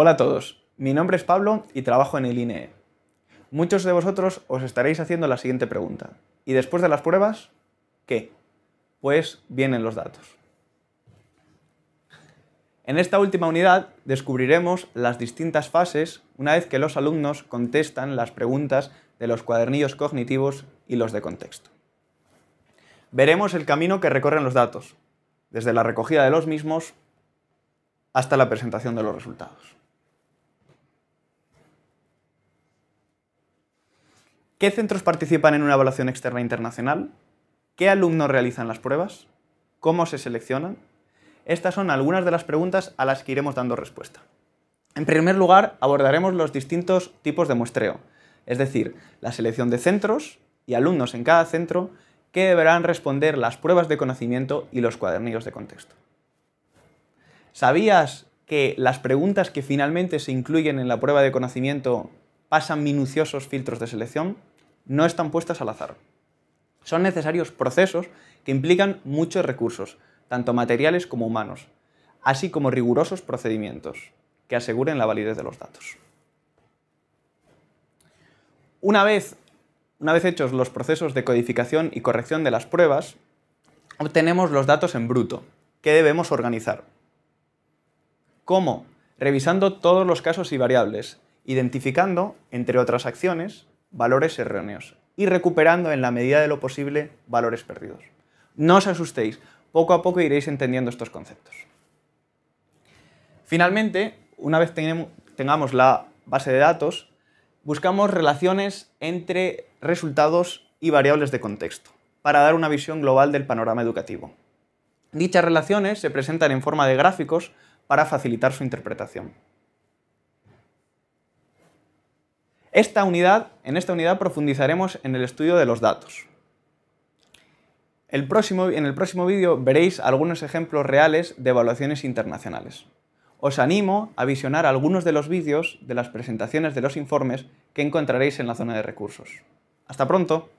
Hola a todos, mi nombre es Pablo y trabajo en el INE. E. Muchos de vosotros os estaréis haciendo la siguiente pregunta. ¿Y después de las pruebas? ¿Qué? Pues vienen los datos. En esta última unidad descubriremos las distintas fases una vez que los alumnos contestan las preguntas de los cuadernillos cognitivos y los de contexto. Veremos el camino que recorren los datos, desde la recogida de los mismos hasta la presentación de los resultados. ¿Qué centros participan en una evaluación externa internacional? ¿Qué alumnos realizan las pruebas? ¿Cómo se seleccionan? Estas son algunas de las preguntas a las que iremos dando respuesta. En primer lugar, abordaremos los distintos tipos de muestreo, es decir, la selección de centros y alumnos en cada centro que deberán responder las pruebas de conocimiento y los cuadernillos de contexto. ¿Sabías que las preguntas que finalmente se incluyen en la prueba de conocimiento pasan minuciosos filtros de selección, no están puestas al azar. Son necesarios procesos que implican muchos recursos, tanto materiales como humanos, así como rigurosos procedimientos que aseguren la validez de los datos. Una vez, una vez hechos los procesos de codificación y corrección de las pruebas, obtenemos los datos en bruto, ¿Qué debemos organizar. ¿Cómo? Revisando todos los casos y variables, identificando, entre otras acciones, valores erróneos y recuperando en la medida de lo posible valores perdidos. No os asustéis, poco a poco iréis entendiendo estos conceptos. Finalmente, una vez tengamos la base de datos, buscamos relaciones entre resultados y variables de contexto, para dar una visión global del panorama educativo. Dichas relaciones se presentan en forma de gráficos para facilitar su interpretación. Esta unidad, en esta unidad profundizaremos en el estudio de los datos. El próximo, en el próximo vídeo veréis algunos ejemplos reales de evaluaciones internacionales. Os animo a visionar algunos de los vídeos de las presentaciones de los informes que encontraréis en la zona de recursos. ¡Hasta pronto!